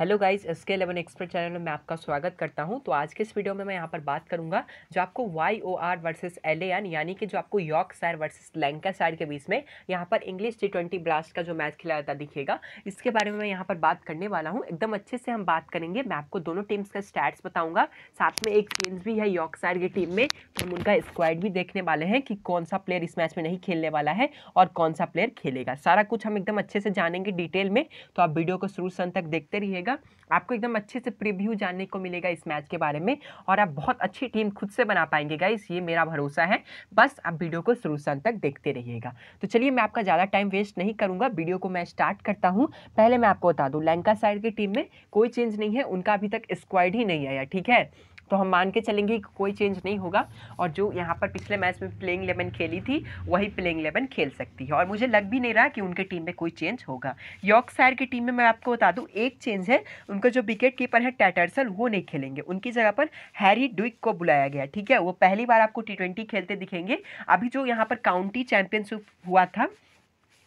hello guys S K eleven expert channel में मैं आपका स्वागत करता हूं तो आज के इस वीडियो में मैं यहां पर बात करूंगा जो आपको Y O R versus L N यानी कि जो आपको Yorkshire versus Lancashire के बीच में यहां पर इंग्लिश टी ट्वेंटी ब्लास्ट का जो मैच खिलाया था दिखेगा इसके बारे में मैं यहाँ पर बात करने वाला हूँ एकदम अच्छे से हम बात करेंगे मैं आपको दोनों टीम्स का स्टैट्स बताऊँगा साथ में एक चेंज भी है यॉर्क सायर की टीम में तो हम उनका स्क्वाड भी देखने वाले हैं कि कौन सा प्लेयर इस मैच में नहीं खेलने वाला है और कौन सा प्लेयर खेलेगा सारा कुछ हम एकदम अच्छे से जानेंगे डिटेल में तो आप वीडियो को शुरू सन तक देखते रहिएगा जाइएगा आपको एकदम अच्छे से प्रीव्यू जानने को मिलेगा इस मैच के बारे में और आप बहुत अच्छी टीम खुद से बना पाएंगे गाइस ये मेरा भरोसा है बस आप वीडियो को शुरू से अंत तक देखते रहिएगा तो चलिए मैं आपका ज़्यादा टाइम वेस्ट नहीं करूँगा वीडियो को मैं स्टार्ट करता हूँ पहले मैं आपको बता दूँ लंका साइड की टीम में कोई चेंज नहीं है उनका अभी तक स्क्वाइड ही नहीं आया ठीक है तो हम मान के चलेंगे कि कोई चेंज नहीं होगा और जो यहाँ पर पिछले मैच में प्लेइंग इलेवन खेली थी वही प्लेइंग इलेवन खेल सकती है और मुझे लग भी नहीं रहा कि उनके टीम में कोई चेंज होगा यॉर्कशायर की टीम में मैं आपको बता दूँ एक चेंज है उनका जो विकेट कीपर है टैटरसल वो नहीं खेलेंगे उनकी जगह पर हैरी डुइक को बुलाया गया ठीक है वो पहली बार आपको टी खेलते दिखेंगे अभी जो यहाँ पर काउंटी चैंपियनशिप हुआ था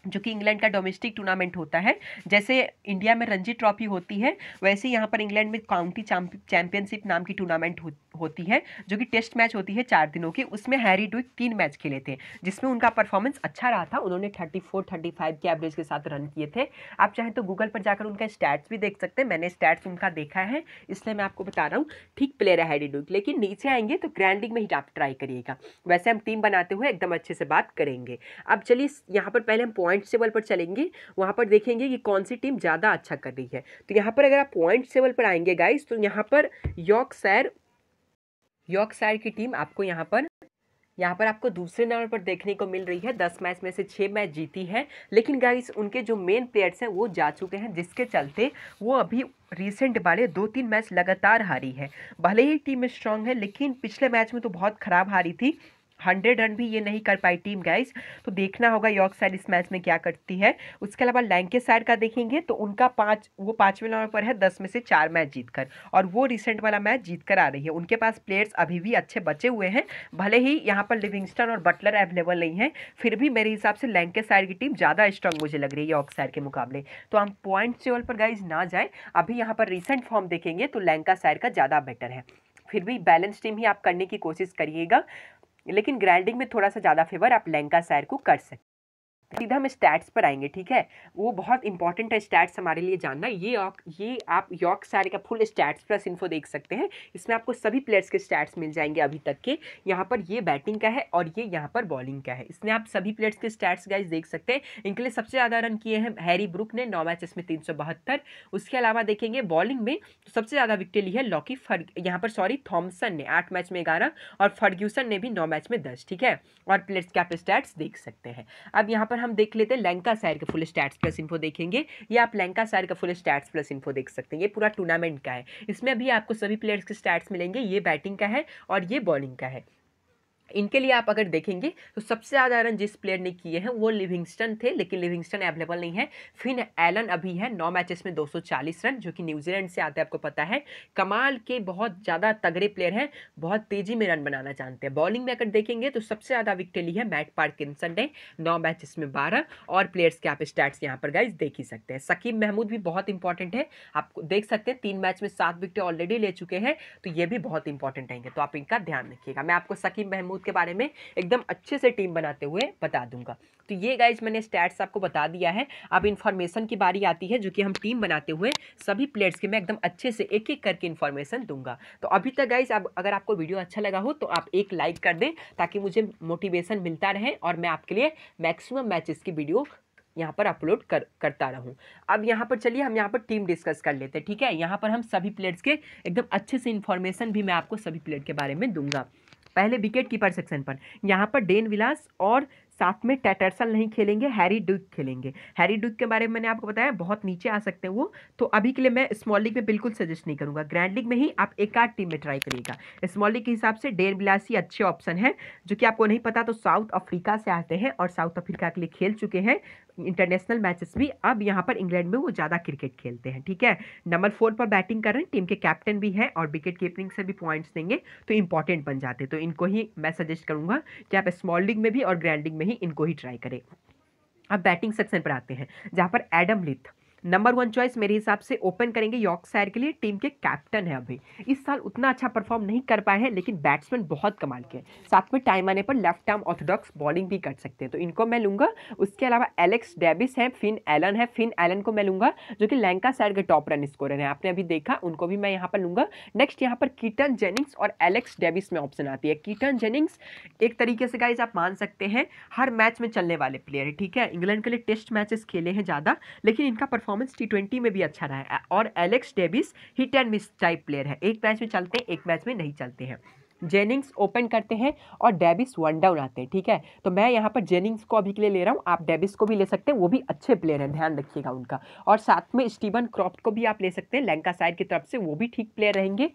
जो कि इंग्लैंड का डोमेस्टिक टूर्नामेंट होता है जैसे इंडिया में रणजी ट्रॉफी होती है वैसे यहाँ पर इंग्लैंड में काउंटी चैंपियनशिप नाम की टूर्नामेंट हो, होती है जो कि टेस्ट मैच होती है चार दिनों की उसमें हैरी डुइक तीन मैच खेले थे जिसमें उनका परफॉर्मेंस अच्छा रहा था उन्होंने थर्टी फोर थर्टी फाइव के एवरेज के साथ रन किए थे आप चाहें तो गूगल पर जाकर उनका स्टैट्स भी देख सकते हैं मैंने स्टैट्स उनका देखा है इसलिए मैं आपको बता रहा हूँ ठीक प्लेयर है हैरी डुक लेकिन नीचे आएंगे तो ग्रैंडिंग में ही आप ट्राई करिएगा वैसे हम टीम बनाते हुए एकदम अच्छे से बात करेंगे अब चलिए यहाँ पर पहले हम पॉइंट टेबल पर चलेंगे वहाँ पर देखेंगे कि कौन सी टीम ज़्यादा अच्छा कर रही है तो यहाँ पर अगर आप पॉइंट टेबल पर आएंगे गाइस तो यहाँ पर यॉक सैर यॉक सैर की टीम आपको यहाँ पर यहाँ पर आपको दूसरे नंबर पर देखने को मिल रही है दस मैच में से छः मैच जीती है लेकिन गाइस उनके जो मेन प्लेयर्स हैं वो जा चुके हैं जिसके चलते वो अभी रीसेंट वाले दो तीन मैच लगातार हारी है भले ही टीम स्ट्रांग है लेकिन पिछले मैच में तो बहुत ख़राब हारी थी हंड्रेड रन भी ये नहीं कर पाई टीम गाइज तो देखना होगा यॉर्क साइड इस मैच में क्या करती है उसके अलावा लैंके साइड का देखेंगे तो उनका पाँच वो पाँचवें नंबर पर है दस में से चार मैच जीतकर और वो रिसेंट वाला मैच जीत कर आ रही है उनके पास प्लेयर्स अभी भी अच्छे बचे हुए हैं भले ही यहाँ पर लिविंगस्टन और बटलर अवेलेबल नहीं है फिर भी मेरे हिसाब से लैंके साइड की टीम ज़्यादा स्ट्रांग मुझे लग रही है यॉर्क साइड के मुकाबले तो हम पॉइंट टेबल पर गाइज ना जाए अभी यहाँ पर रिसेंट फॉर्म देखेंगे तो लैंका साइड का ज़्यादा बेटर है फिर भी बैलेंस टीम ही आप करने की कोशिश करिएगा लेकिन ग्राइंडिंग में थोड़ा सा ज़्यादा फेवर आप लहंगा सैर को कर सकते सीधा हम स्टैट्स पर आएंगे ठीक है वो बहुत इंपॉर्टेंट है स्टैट्स हमारे लिए जानना ये यॉक ये आप यॉक सारे का फुल स्टैट्स प्लस इन्फो देख सकते हैं इसमें आपको सभी प्लेयर्स के स्टैट्स मिल जाएंगे अभी तक के यहाँ पर ये बैटिंग का है और ये यहाँ पर बॉलिंग का है इसमें आप सभी प्लेयर्स के स्टैट्स गाइज देख सकते हैं इनके लिए सबसे ज़्यादा रन किए हैं हैरी ब्रुक ने नौ मैच इसमें तीन उसके अलावा देखेंगे बॉलिंग में तो सबसे ज़्यादा विकटें ली है लॉकी फर्ग यहाँ पर सॉरी थॉम्सन ने आठ मैच में ग्यारह और फर्ग्यूसन ने भी नौ मैच में दस ठीक है और प्लेयर्स के आप स्टैट्स देख सकते हैं अब यहाँ पर हम देख लेते हैं लंका सायर का फुल स्टैट्स प्लस इन्फो देखेंगे ये आप लंका सायर का फुल स्टैट्स प्लस इन्फो देख सकते हैं ये पूरा टूर्नामेंट का है इसमें अभी आपको सभी प्लेयर्स के स्टैट्स मिलेंगे ये बैटिंग का है और ये बॉलिंग का है इनके लिए आप अगर देखेंगे तो सबसे ज़्यादा रन जिस प्लेयर ने किए हैं वो लिविंगस्टन थे लेकिन लिविंगस्टन अवेलेबल नहीं है फिन एलन अभी है नौ मैचेस में 240 रन जो कि न्यूजीलैंड से आते हैं आपको पता है कमाल के बहुत ज़्यादा तगड़े प्लेयर हैं बहुत तेज़ी में रन बनाना चाहते हैं बॉलिंग में अगर देखेंगे तो सबसे ज़्यादा विकेट ली है मैट पार्किसन ने नौ मैचेस में बारह और प्लेयर्स के आप स्टैट्स यहाँ पर गाइज देख ही सकते हैं सकीब महमूद भी बहुत इंपॉर्टेंट है आप देख सकते हैं तीन मैच में सात विकटें ऑलरेडी ले चुके हैं तो ये भी बहुत इंपॉर्टेंट रहेंगे तो आप इनका ध्यान रखिएगा मैं आपको सकीब महमूद ग्रुप के बारे में एकदम अच्छे से टीम बनाते हुए बता दूंगा तो ये गाइज मैंने स्टैट्स आपको बता दिया है अब इन्फॉर्मेशन की बारी आती है जो कि हम टीम बनाते हुए सभी प्लेयर्स के मैं एकदम अच्छे से एक एक करके इन्फॉर्मेशन दूंगा तो अभी तक गाइज अब अगर आपको वीडियो अच्छा लगा हो तो आप एक लाइक कर दें ताकि मुझे मोटिवेशन मिलता रहे और मैं आपके लिए मैक्सिमम मैचेस की वीडियो यहाँ पर अपलोड कर करता रहूँ अब यहाँ पर चलिए हम यहाँ पर टीम डिस्कस कर लेते हैं ठीक है यहाँ पर हम सभी प्लेयर्स के एकदम अच्छे से इन्फॉर्मेशन भी मैं आपको सभी प्लेयर के बारे में दूंगा पहले विकेट कीपर सेक्शन पर यहाँ पर डेन विलास और साथ में टैटरसल नहीं खेलेंगे हैरी ड्यूक खेलेंगे हैरी ड्यूक के बारे में मैंने आपको बताया बहुत नीचे आ सकते हैं वो तो अभी के लिए मैं स्मॉल लीग में बिल्कुल सजेस्ट नहीं करूँगा ग्रैंड लीग में ही आप एक आध टीम में ट्राई करिएगा स्मॉल लीग के हिसाब से डेन विलास ही अच्छे ऑप्शन है जो कि आपको नहीं पता तो साउथ अफ्रीका से आते हैं और साउथ अफ्रीका के लिए खेल चुके हैं इंटरनेशनल मैचेस भी अब यहाँ पर इंग्लैंड में वो ज़्यादा क्रिकेट खेलते हैं ठीक है नंबर फोर पर बैटिंग कर रहे हैं टीम के कैप्टन भी हैं और विकेट कीपिंग से भी पॉइंट्स देंगे तो इंपॉर्टेंट बन जाते तो इनको ही मैं सजेस्ट करूँगा कि आप स्मॉल लीग में भी और ग्रैंड लीग में ही इनको ही ट्राई करें अब बैटिंग सेक्शन पर आते हैं जहाँ पर Adam Lyth number one choice मेरे हिसाब से ओपन करेंगे यॉर्कशायर के लिए टीम के कैप्टन है अभी इस साल उतना अच्छा परफॉर्म नहीं कर पाए हैं लेकिन बैट्समैन बहुत कमाल के साथ में टाइम आने पर लेफ्ट आर्म ऑर्थोडॉक्स बॉलिंग भी कर सकते हैं तो इनको मैं लूंगा उसके अलावा एलेक्स डेबिस हैं फिन एलन है फिन एलन को मैं लूंगा जो कि लैंका साइड के टॉप रन स्कोर हैं आपने अभी देखा उनको भी मैं यहाँ पर लूंगा नेक्स्ट यहाँ पर कीटन जेनिंग्स और एलेक्स डेबिस में ऑप्शन आती है कीटन जेनिंग्स एक तरीके से गाइज आप मान सकते हैं हर मैच में चलने वाले प्लेयर है ठीक है इंग्लैंड के लिए टेस्ट मैचेस खेले हैं ज़्यादा लेकिन इनका परफॉर्म परफॉर्मेंस टी ट्वेंटी में भी अच्छा रहा है और Alex Davies hit and miss type player है एक मैच में चलते हैं एक मैच में नहीं चलते हैं जेनिंग्स ओपन करते हैं और डेविस वन डाउन आते हैं ठीक है तो मैं यहाँ पर जेनिंग्स को अभी के लिए ले रहा हूँ आप डेविस को भी ले सकते हैं वो भी अच्छे प्लेयर हैं ध्यान रखिएगा उनका और साथ में स्टीवन क्रॉफ्ट को भी आप ले सकते हैं लैंका साइड की तरफ से वो भी ठीक प्लेयर रहेंगे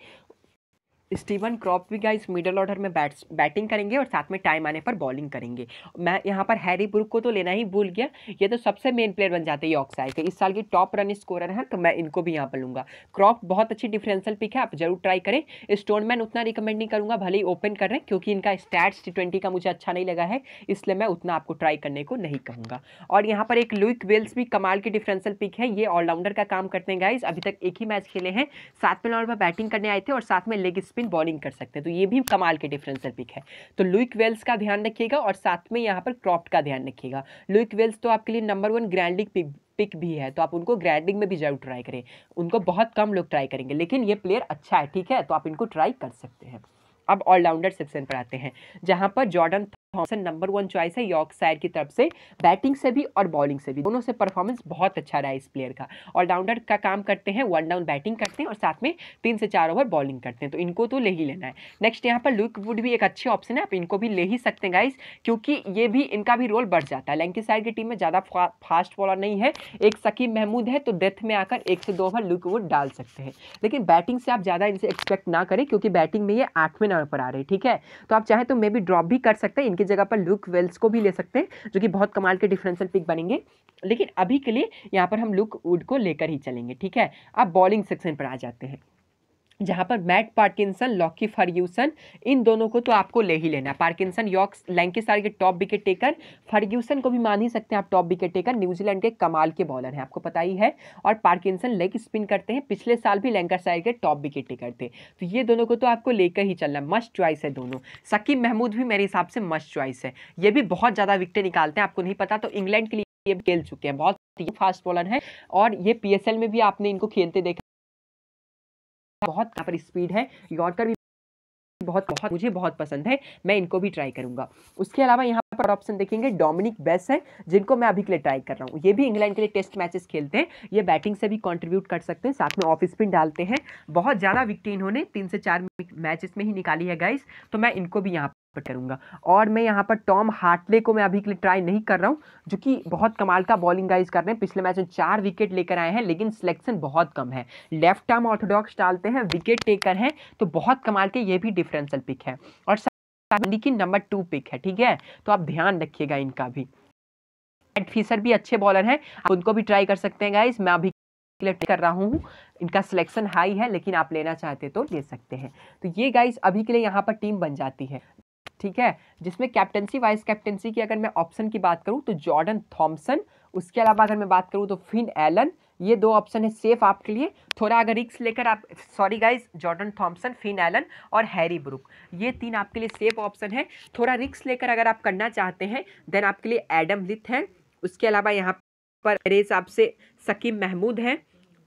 स्टीवन क्रॉप भी गाइस मिडल ऑर्डर में बैट्स बैटिंग करेंगे और साथ में टाइम आने पर बॉलिंग करेंगे मैं यहाँ पर हैरी ब्रुक को तो लेना ही भूल गया ये तो सबसे मेन प्लेयर बन जाते हैं यॉर्कशायर के इस साल के टॉप रन स्कोरर हैं तो मैं इनको भी यहाँ पर लूँगा क्रॉप बहुत अच्छी डिफरेंशियल पिक है आप जरूर ट्राई करें स्टोनमैन उतना रिकमेंड नहीं करूँगा भले ही ओपन कर रहे हैं क्योंकि इनका स्टैट्स टी का मुझे अच्छा नहीं लगा है इसलिए मैं उतना आपको ट्राई करने को नहीं कहूँगा और यहाँ पर एक लुइक वेल्स भी कमाल की डिफरेंशियल पिक है ये ऑलराउंडर का काम करते हैं गाइज अभी तक एक ही मैच खेले हैं सात में नंबर पर बैटिंग करने आए थे और साथ में लेग स्पिन बॉलिंग कर सकते हैं तो ये भी कमाल के डिफरेंशियल पिक है तो लुइक वेल्स का ध्यान रखिएगा और साथ में यहाँ पर क्रॉप्ट का ध्यान रखिएगा लुइक वेल्स तो आपके लिए नंबर वन ग्रैंडिंग पिक पिक भी है तो आप उनको ग्रैंडिंग में भी जरूर ट्राई करें उनको बहुत कम लोग ट्राई करेंगे लेकिन ये प्लेयर अच्छा है ठीक है तो आप इनको ट्राई कर सकते हैं अब ऑलराउंडर सेक्शन पर आते हैं जहाँ पर Jordan Thomson number one choice है यॉर्क साइड की तरफ से बैटिंग से भी और बॉलिंग से भी दोनों से परफॉर्मेंस बहुत अच्छा रहा है इस प्लेयर का ऑलराउंडर का काम करते हैं वन डाउन बैटिंग करते हैं और साथ में तीन से चार ओवर बॉलिंग करते हैं तो इनको तो ले ही लेना है नेक्स्ट यहाँ पर लुक वुड भी एक अच्छी ऑप्शन है आप इनको भी ले ही सकते हैं गाइस क्योंकि ये भी इनका भी रोल बढ़ जाता है लैंकी साइड की टीम में ज़्यादा फास्ट बॉलर नहीं है एक सकीम महमूद है तो डेथ में आकर एक से दो ओवर लुक वुड डाल सकते हैं लेकिन बैटिंग से आप ज़्यादा इनसे एक्सपेक्ट ना करें क्योंकि बैटिंग में ये आठवें नंबर पर आ रहे हैं ठीक है तो आप चाहें तो मे बी ड्रॉप भी कर सकते हैं इनके जगह पर लुक वेल्स को भी ले सकते हैं जो कि बहुत कमाल के डिफरेंशियल पिक बनेंगे लेकिन अभी के लिए यहाँ पर हम लुक वुड को लेकर ही चलेंगे ठीक है अब बॉलिंग सेक्शन पर आ जाते हैं जहाँ पर मैट पार्किंसन लॉकी फर्ग्यूसन इन दोनों को तो आपको ले ही लेना है पार्किंसन यॉक्स लैंकेसार के टॉप विकेट टेकर फर्ग्यूसन को भी मान ही सकते हैं आप टॉप विकेट टेकर न्यूजीलैंड के कमाल के बॉलर हैं आपको पता ही है और पार्किंसन लेग स्पिन करते हैं पिछले साल भी लैंकर साइड के टॉप विकेट टेकर थे तो ये दोनों को तो आपको लेकर ही चलना मस्ट च्वाइस है दोनों सकीम महमूद भी मेरे हिसाब से मस्ट च्वाइस है ये भी बहुत ज़्यादा विकटें निकालते हैं आपको नहीं पता तो इंग्लैंड के लिए खेल चुके हैं बहुत फास्ट बॉलर हैं और ये पी में भी आपने इनको खेलते देखा बहुत यहाँ पर स्पीड है यॉर्कर भी बहुत बहुत मुझे बहुत पसंद है मैं इनको भी ट्राई करूंगा उसके अलावा यहाँ पर ऑप्शन देखेंगे डोमिनिक बेस है जिनको मैं अभी के लिए ट्राई कर रहा हूँ ये भी इंग्लैंड के लिए टेस्ट मैचेस खेलते हैं ये बैटिंग से भी कॉन्ट्रीब्यूट कर सकते हैं साथ में ऑफ स्पिन डालते हैं बहुत ज़्यादा विकटे इन्होंने तीन से चार मैचेस में ही निकाली है गाइस तो मैं इनको भी यहाँ पर करूँगा और मैं यहाँ पर टॉम हार्टले को मैं अभी के लिए ट्राई नहीं कर रहा हूँ जो कि बहुत कमाल का बॉलिंग गाइज कर रहे हैं पिछले मैच में चार विकेट लेकर आए हैं लेकिन सिलेक्शन बहुत कम है लेफ्ट आर्म ऑर्थोडॉक्स डालते हैं विकेट टेकर हैं तो बहुत कमाल के ये भी डिफरेंसल पिक है और काबिली की नंबर टू पिक है ठीक है तो आप ध्यान रखिएगा इनका भी एट फीसर भी अच्छे बॉलर हैं आप उनको भी ट्राई कर सकते हैं गाइज मैं अभी कर रहा हूँ इनका सिलेक्शन हाई है लेकिन आप लेना चाहते तो ले सकते हैं तो ये गाइज अभी के लिए यहाँ पर टीम बन जाती है ठीक है जिसमें कैप्टनसी वाइस कैप्टनसी की अगर मैं ऑप्शन की बात करूँ तो जॉर्डन थॉम्सन उसके अलावा अगर मैं बात करूँ तो फिन एलन ये दो ऑप्शन है सेफ आपके लिए थोड़ा अगर रिक्स लेकर आप sorry guys Jordan Thomson Finn Allen और हैरी ब्रुक ये तीन आपके लिए सेफ ऑप्शन है थोड़ा रिक्स लेकर अगर आप करना चाहते हैं देन आपके लिए एडम लिथ है उसके अलावा यहाँ पर मेरे हिसाब से सकीम महमूद हैं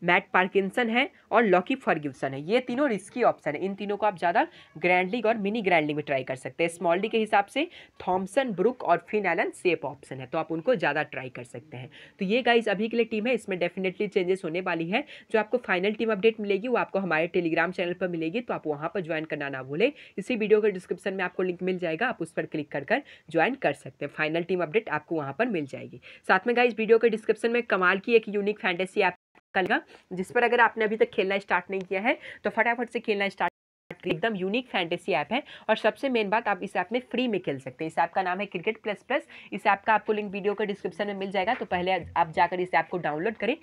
मैट पार्किंसन है और लॉकी फर्ग्यूसन है ये तीनों रिस्की ऑप्शन है इन तीनों को आप ज़्यादा ग्रैंड लीग और मिनी ग्रैंड लीग में ट्राई कर सकते हैं स्मॉल लीग के हिसाब से थॉम्सन ब्रुक और फिन एलन सेफ ऑप्शन है तो आप उनको ज़्यादा ट्राई कर सकते हैं तो ये गाइज अभी के लिए टीम है इसमें डेफिनेटली चेंजेस होने वाली है जो आपको फाइनल टीम अपडेट मिलेगी वो आपको हमारे टेलीग्राम चैनल पर मिलेगी तो आप वहाँ पर ज्वाइन करना ना भूलें इसी वीडियो के डिस्क्रिप्शन में आपको लिंक मिल जाएगा आप उस पर क्लिक कर कर ज्वाइन कर सकते हैं फाइनल टीम अपडेट आपको वहाँ पर मिल जाएगी साथ में गाइज वीडियो के डिस्क्रिप्शन में कमाल की एक यूनिक फैंटेसी ऐप करेगा जिस पर अगर आपने अभी तक खेलना स्टार्ट नहीं किया है तो फटाफट से खेलना स्टार्ट एकदम यूनिक फैंटेसी ऐप है और सबसे मेन बात आप इस ऐप में फ्री में खेल सकते हैं इस ऐप का नाम है क्रिकेट प्लस प्लस इस ऐप का आपको लिंक वीडियो का डिस्क्रिप्शन में मिल जाएगा तो पहले आप जाकर इस ऐप को डाउनलोड करें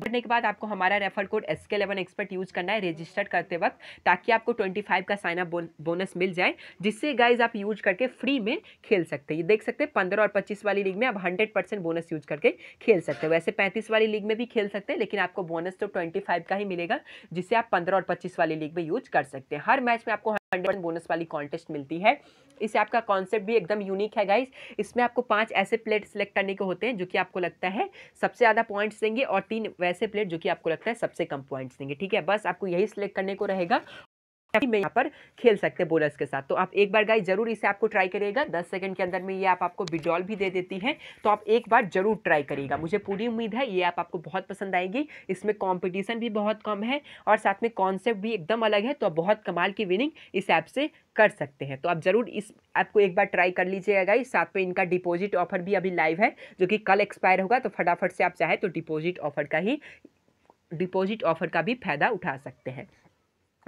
बढ़ने के बाद आपको हमारा refer code S K eleven expert use करना है रजिस्टर करते वक्त ताकि आपको ट्वेंटी फाइव का साइन अप बोनस मिल जाए जिससे गाइज आप यूज करके फ्री में खेल सकते हैं ये देख सकते हैं पंद्रह और पच्चीस वाली लीग में आप हंड्रेड परसेंट बोनस यूज करके खेल सकते हैं वैसे पैंतीस वाली लीग में भी खेल सकते हैं लेकिन आपको बोनस तो ट्वेंटी फाइव का ही मिलेगा जिससे आप पंद्रह और पच्चीस वाली लीग में यूज कर सकते हैं हर मैच में आपको हंड्रेड बोनस वाली कॉन्टेस्ट मिलती है इस ऐप का कॉन्सेप्ट भी एकदम यूनिक है गाइज इसमें आपको पांच ऐसे प्लेट सिलेक्ट करने के होते हैं जो कि आपको लगता है सबसे ज़्यादा पॉइंट्स देंगे और तीन वैसे प्लेट जो कि आपको लगता है सबसे कम पॉइंट्स देंगे ठीक है बस आपको यही सिलेक्ट करने को रहेगा में यहाँ पर खेल सकते हैं बोलर्स के साथ तो आप एक बार गाइस जरूर इसे आपको ट्राई करिएगा दस सेकंड के अंदर में ये आप आपको विड्रॉल भी दे देती है तो आप एक बार जरूर ट्राई करिएगा मुझे पूरी उम्मीद है ये आप आपको बहुत पसंद आएगी इसमें कॉम्पिटिशन भी बहुत कम है और साथ में कॉन्सेप्ट भी एकदम अलग है तो आप बहुत कमाल की विनिंग इस ऐप से कर सकते हैं तो आप ज़रूर इस ऐप को एक बार ट्राई कर लीजिएगा गाई साथ में इनका डिपॉजिट ऑफर भी अभी लाइव है जो कि कल एक्सपायर होगा तो फटाफट से आप चाहें तो डिपॉजिट ऑफर का ही डिपोजिट ऑफर का भी फ़ायदा उठा सकते हैं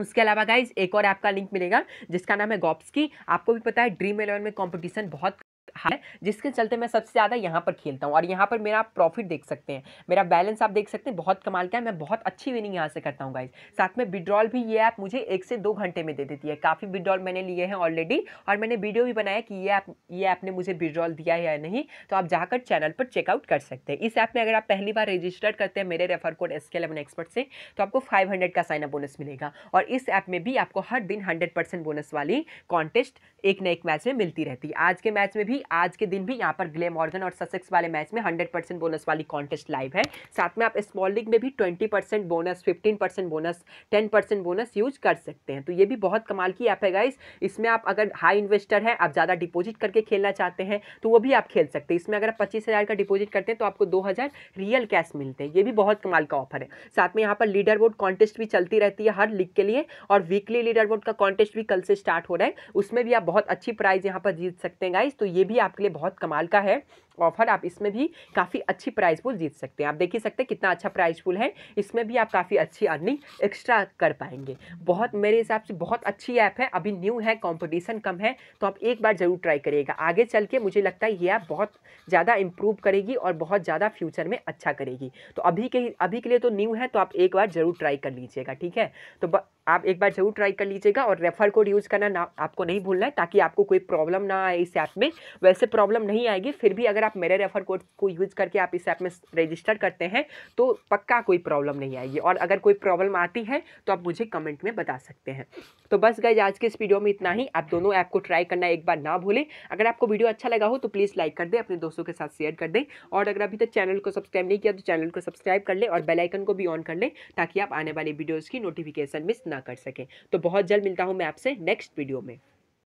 उसके अलावा गाइज एक और ऐप का लिंक मिलेगा जिसका नाम है गॉप्स की आपको भी पता है ड्रीम इलेवन में कंपटीशन बहुत हाई है जिसके चलते मैं सबसे ज़्यादा यहाँ पर खेलता हूँ और यहाँ पर मेरा आप प्रॉफिट देख सकते हैं मेरा बैलेंस आप देख सकते हैं बहुत कमाल का है मैं बहुत अच्छी विनिंग यहाँ से करता हूँ गाइज साथ में विड्रॉल भी ये ऐप मुझे एक से दो घंटे में दे देती है काफ़ी विड्रॉल मैंने लिए हैं ऑलरेडी और मैंने वीडियो भी बनाया कि ये ऐप ये ऐप ने मुझे विड्रॉल दिया है या नहीं तो आप जाकर चैनल पर चेकआउट कर सकते हैं इस ऐप में अगर आप पहली बार रजिस्टर करते हैं मेरे refer code S K expert से तो आपको फाइव हंड्रेड का अप बोनस मिलेगा और इस ऐप में भी आपको हर दिन हंड्रेड परसेंट बोनस वाली कॉन्टेस्ट एक न एक मैच में मिलती रहती है आज के मैच में भी आज के दिन भी यहाँ पर ग्ले मॉर्गन और ससेक्स वाले मैच में हंड्रेड परसेंट बोनस वाली कॉन्टेस्ट लाइव है साथ में आप स्मॉल लीग में भी twenty percent bonus fifteen percent bonus ten percent bonus use कर सकते हैं तो ये भी बहुत कमाल की ऐप है गाइस इसमें आप अगर हाई इन्वेस्टर है आप ज़्यादा डिपोजिट करके खेलना चाहते हैं तो वो भी आप खेल सकते हैं इसमें अगर आप पच्चीस हज़ार का डिपोजिट करते हैं तो आपको दो हज़ार रियल कैश मिलते हैं ये भी बहुत कमाल का ऑफर है साथ में यहाँ पर लीडर बोर्ड कॉन्टेस्ट भी चलती रहती है हर लीग के लिए और वीकली लीडर बोर्ड का कॉन्टेस्ट भी कल से स्टार्ट हो रहा है उसमें भी आप बहुत अच्छी प्राइज़ यहाँ पर जीत सकते हैं गाइस तो ये भी भी आपके लिए बहुत कमाल का है ऑफर आप इसमें भी काफ़ी अच्छी प्राइज पुल जीत सकते हैं आप देख ही सकते हैं कितना अच्छा प्राइज पुल है इसमें भी आप काफ़ी अच्छी अर्निंग एक्स्ट्रा कर पाएंगे बहुत मेरे हिसाब से बहुत अच्छी ऐप है अभी न्यू है कॉम्पिटिशन कम है तो आप एक बार ज़रूर ट्राई करिएगा आगे चल के मुझे लगता है ये ऐप बहुत ज़्यादा इम्प्रूव करेगी और बहुत ज़्यादा फ्यूचर में अच्छा करेगी तो अभी के अभी के लिए तो न्यू है तो आप एक बार ज़रूर ट्राई कर लीजिएगा ठीक है तो आप एक बार ज़रूर ट्राई कर लीजिएगा और रेफर कोड यूज़ करना ना आपको नहीं भूलना है ताकि आपको कोई प्रॉब्लम ना आए इस ऐप में वैसे प्रॉब्लम नहीं आएगी फिर भी अगर आप आप मेरे रेफर कोड को यूज़ करके आप इस ऐप में रजिस्टर करते हैं तो पक्का कोई प्रॉब्लम नहीं आएगी और अगर कोई प्रॉब्लम आती है तो आप मुझे कमेंट में बता सकते हैं तो बस गए आज के इस वीडियो में इतना ही आप दोनों ऐप को ट्राई करना एक बार ना भूलें अगर आपको वीडियो अच्छा लगा हो तो प्लीज़ लाइक कर दें अपने दोस्तों के साथ शेयर कर दें और अगर अभी तक चैनल को सब्सक्राइब नहीं किया तो चैनल को सब्सक्राइब कर लें और बेलाइकन को भी ऑन कर लें ताकि आप आने वाली वीडियोज़ की नोटिफिकेशन मिस ना कर सकें तो बहुत जल्द मिलता हूँ मैं आपसे नेक्स्ट वीडियो में